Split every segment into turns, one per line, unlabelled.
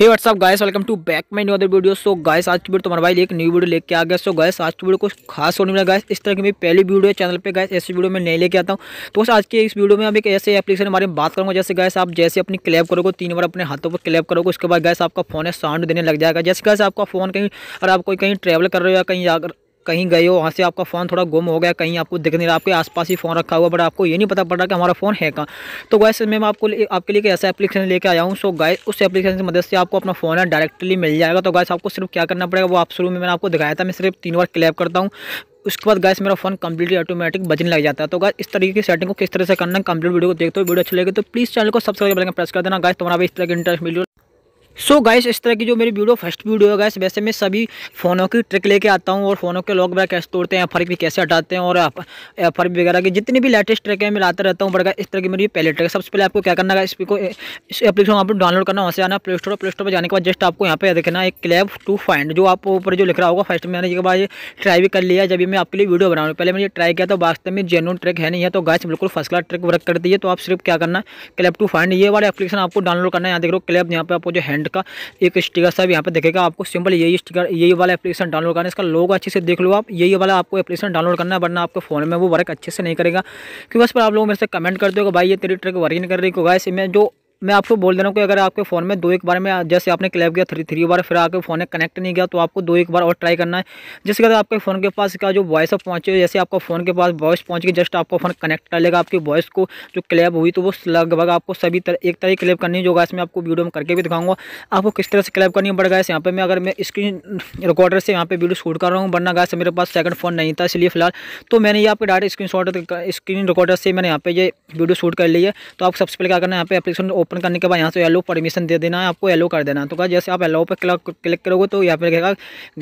hey what's up guys welcome to back my new other video so guys आज की video तुम्हारे भाई एक न्यू वीडियो लेके आ गया सो गायस गाइस आज की वीडियो कुछ खास होने वाला गाइस इस तरह की मेरी पहली वीडियो है चैनल पे गाइस ऐसी वीडियो में नहीं लेके आता हूँ तो बस आज के इस वीडियो में अब एक ऐसे एप्लीकेशन के बारे में बात करूँगा जैसे गाइस आप जैसे अपनी क्लैप करोगे तीन बार अपने हाथों पर क्लैप करोगे उसके बाद गैस आपका फोन है साउंड देने लग जाएगा जैसे गैस आपका फोन कहीं और आप कोई कहीं ट्रैवल कर रहे हो या कहीं कहीं गए हो वहाँ से आपका फ़ोन थोड़ा गुम हो गया कहीं आपको दिख नहीं रहा आपके आसपास ही फ़ोन रखा हुआ बट आपको ये नहीं पता पड़ रहा कि हमारा फ़ोन है कहाँ तो गैस मैं आपको आपके लिए ऐसा एप्लीकेशन लेके आया हूँ सो गाय उस एप्लीकेशन की मदद से आपको अपना फ़ोन है डायरेक्टली मिल जाएगा तो गैस आपको सिर्फ क्या करना पड़ेगा वो आप शुरू में मैंने आपको दिखाया था मैं सिर्फ तीन बार क्लैप करता हूँ उसके बाद गैस मेरा फोन कंप्लीटली ऑटोमेटिक बजने लग जाता है तो गैस इस तरीके की सेटिंग को किस तरह से करना कंप्लीट वीडियो को देखते हो वीडियो अच्छी लगे तो प्लीज़ चैनल को सब्सक्राइब करेंगे प्रेस कर देना गैस तुम्हारा भी इस तरह की interest video so so guys इस तरह की जो मेरी वीडियो फर्स्ट वीडियो है गाइस वैसे मैं सभी फ़ोनों की ट्रिक लेके आता हूँ और फ़ोनों के लॉक वगैरह कैसे तोड़ते हैं फर्क भी कैसे हटाते हैं और फर्क वगैरह की जितनी भी लेटेस्ट ट्रिक है मैं लाता रहता हूँ बड़ा इस तरह की मेरी पहले ट्रिक सबसे पहले आपको क्या करना है इस इस एप्लीकेशन आप डाउनलोड करना वहाँ से आना प्ले स्टोर प्ले स्टोर पर जाने के बाद जस्ट आपको यहाँ पे देखना एक क्लैब टू फाइंड जो आप ऊपर जो लिख रहा होगा फर्स्ट मैंने ये बाद ट्राई भी कर लिया जब मैं आपके लिए वीडियो बना रहा हूँ पहले मैंने ट्राई किया तो वास्तव में जेनुअन ट्रिक है नहीं है तो गाइस बिल्कुल फर्स्ट क्लास ट्रिक वर्क करती है तो आप सिर्फ क्या करना क्लैब टू फाइंड ये वाला एप्लीकेशन आपको डाउनलोड करना है यहाँ देख रहा क्लैब यहाँ पर आपको जो हैंड प्रिंट का एक स्टिकर साहब यहाँ पे देखेगा आपको सिंपल यही स्टिकर यही वाला एप्लीकेशन डाउनलोड करना है इसका लोग अच्छे से देख लो आप यही वाला आपको एप्लीकेशन डाउनलोड करना है वरना आपके फ़ोन में वो वर्क अच्छे से नहीं करेगा क्योंकि उस पर आप लोग मेरे से कमेंट कर दो भाई ये तेरी ट्रिक वर्क नहीं कर रही को गाय मैं जो मैं आपको बोल दे रहा हूँ कि अगर आपके फ़ोन में दो एक बार में जैसे आपने क्लैप किया थ्री थ्री बार फिर आपके फ़ोन ने कनेक्ट नहीं किया तो आपको दो एक बार और ट्राई करना है जिसके अगर आपके फ़ोन के पास का जो वॉइस है पहुँचे जैसे आपका फ़ोन के पास वॉइस पहुँच के जस्ट आपका फ़ोन कनेक्ट कर लेगा आपकी वॉइस को जो क्लैप हुई तो वो लगभग आपको सभी तरह एक तरह क्लैप करनी होगा इसमें आपको वीडियो में करके भी दिखाऊंगा आपको किस तरह से क्लैप करनी पड़ इस यहाँ पर मैं अगर मैं स्क्रीन रिकॉर्डर से यहाँ पर वीडियो शूट कर रहा हूँ बनना गया मेरे पास सेकंड फ़ोन नहीं था इसलिए फिलहाल तो मैंने ये आपके direct screen shot screen recorder से मैंने यहाँ पर ये वीडियो शूट कर ली है तो आप सबसे पहले क्या करना है यहाँ पर एप्लीकेशन ओपन करने के बाद यहाँ से एलो परमिशन दे देना है आपको एलो कर देना तो क्या जैसे आप एलो पर क्लिक करोगे तो यहाँ पर लिखेगा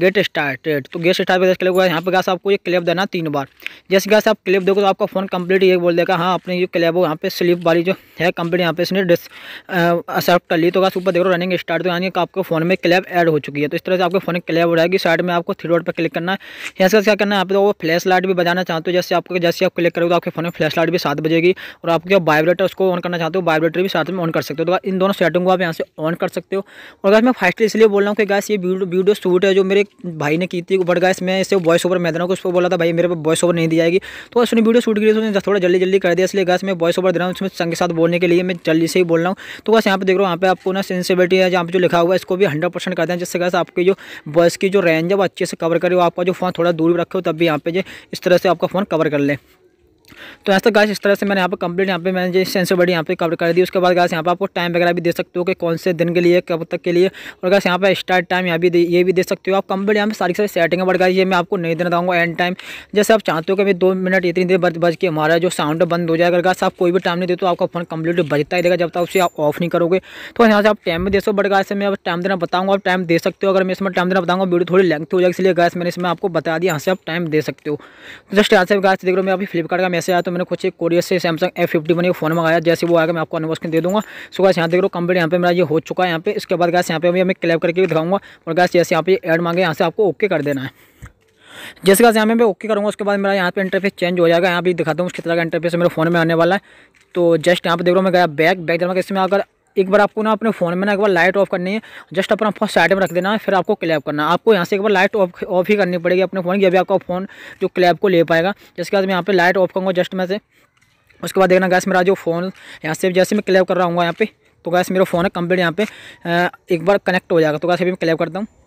गेट स्टार्टेड तो गेट स्टार्ट पर क्लिक होगा यहाँ पर गैस आपको ये क्लिप देना तीन बार जैसे गैस आप क्लिप देखो तो आपका फ़ोन कंप्लीट ये बोल देगा हाँ अपने जो क्लिप हो यहाँ पर स्लिप वाली जो है कंप्लीट यहाँ पर इसने एक्सेप्ट कर ली तो गैस ऊपर देखो रनिंग स्टार्ट तो यानी आपके फ़ोन में क्लैप एड हो चुकी है तो इस तरह से आपके फ़ोन क्लैप हो जाएगी साइड में आपको थ्री रोड पर क्लिक करना है यहाँ से क्या करना है आप फ्लैश लाइट भी बजाना चाहते हो जैसे आपको जैसे आप क्लिक करोगे तो आपके फ़ोन में फ्लैश लाइट भी साथ बजेगी और आपके वाइब्रेटर उसको ऑन करना चाहते हो वाइब्रेटर भी साथ में ऑन कर सकते हो तो इन दोनों सेटिंग को आप यहाँ से ऑन कर सकते हो और गैस मैं फास्टली इसलिए बोल रहा हूँ कि गैस ये वीडियो शूट है जो मेरे भाई ने की थी बट गैस मैं इसे वॉइस ओवर मैं देना उसको बोला था भाई मेरे पर वॉइस ओवर नहीं दी जाएगी तो उसने वीडियो शूट की उसने थोड़ा जल्दी जल्दी कर दिया इसलिए गैस मैं वॉइस ओवर दे रहा हूँ उसमें संग के साथ बोलने के लिए मैं जल्दी से ही बोल रहा हूँ तो बस यहाँ पर देख रहा हूँ यहाँ पर आपको ना सेंसिबिलिटी है जहाँ पर जो लिखा हुआ है इसको भी हंड्रेड परसेंट कर दें जिससे गैस आपकी जो वॉइस की जो रेंज है वो अच्छे से कवर करे आपका जो फ़ोन थोड़ा दूर रखे हो तब भी यहाँ पे इस तरह से आपका फ़ोन कवर कर लें तो ऐसा गाइस इस तरह से मैंने यहाँ पर कंप्लीट यहाँ पे मैंने जो सेंसर बड़ी यहाँ पे कवर कर दी उसके बाद गाइस यहाँ पर आपको टाइम वगैरह भी दे सकते हो कि कौन से दिन के लिए कब तक के लिए और गाइस यहाँ पर स्टार्ट टाइम यहाँ भी ये भी दे सकते हो आप कंप्लीट यहाँ पे सारी सारी सेटिंग है बट गाइस ये मैं आपको नहीं देना चाहूँगा एंड टाइम जैसे आप चाहते हो कि दो मिनट इतनी देर बज बज के हमारा जो साउंड बंद हो जाएगा गाइस आप कोई भी टाइम नहीं देते तो आपका फोन कंप्लीट बजता ही देगा जब तक उसे आप ऑफ नहीं करोगे तो यहाँ से आप टाइम भी दे सो बट गाइस मैं अब टाइम देना बताऊँगा आप टाइम दे सकते हो अगर मैं इसमें टाइम देना बताऊँगा वीडियो थोड़ी लेंथ हो जाएगी इसलिए गाइस मैंने इसमें आपको बता दिया यहाँ से आप टाइम दे सकते हो जस्ट तो यहाँ से गाइस देख रहे हो मैं अभी फ्लिपकार्ट का मैसेज आया तो मैंने कुछ एक कोरियर से Samsung F fifty one phone मंगाया जैसे वो आएगा मैं आपको अनबॉक्सिंग दे दूँगा सो गैस यहाँ देख हूँ कंप्लीट यहाँ पे मेरा ये हो चुका है यहाँ पे इसके बाद गैस यहाँ पे अभी मैं क्लैप करके दिखाऊंगा और गैस जैसे यहाँ पे एड मांगे यहाँ से आपको ओके कर देना है जैसे गैस यहाँ मैं ओके करूँगा उसके बाद मेरा यहाँ पे इंटरफेस चेंज हो जाएगा यहाँ भी दिखाता हूँ उसके तरह का इंटरफेस मेरे फ़ोन में आने वाला है तो जस्ट यहाँ पे देख रहा हूँ मैं गया बैक बैक देख रहा इसमें अगर एक बार आपको ना अपने फ़ोन में ना एक बार लाइट ऑफ करनी है जस्ट अपना फ़ोन साइड में रख देना है फिर आपको क्लैप करना आपको यहाँ से एक बार लाइट ऑफ ऑफ ही करनी पड़ेगी अपने फ़ोन की अभी आपका फ़ोन जो क्लैप को ले पाएगा जिसके बाद मैं यहाँ पर लाइट ऑफ करूँगा जस्ट मैं से उसके बाद देखना गैस मेरा जो फ़ोन यहाँ से जैसे मैं क्लैप कर रहा हूँ यहाँ पर तो गैस मेरा फ़ोन है कंप्लीट यहाँ पे एक बार कनेक्ट हो जाएगा तो गैस अभी मैं क्लैप करता हूँ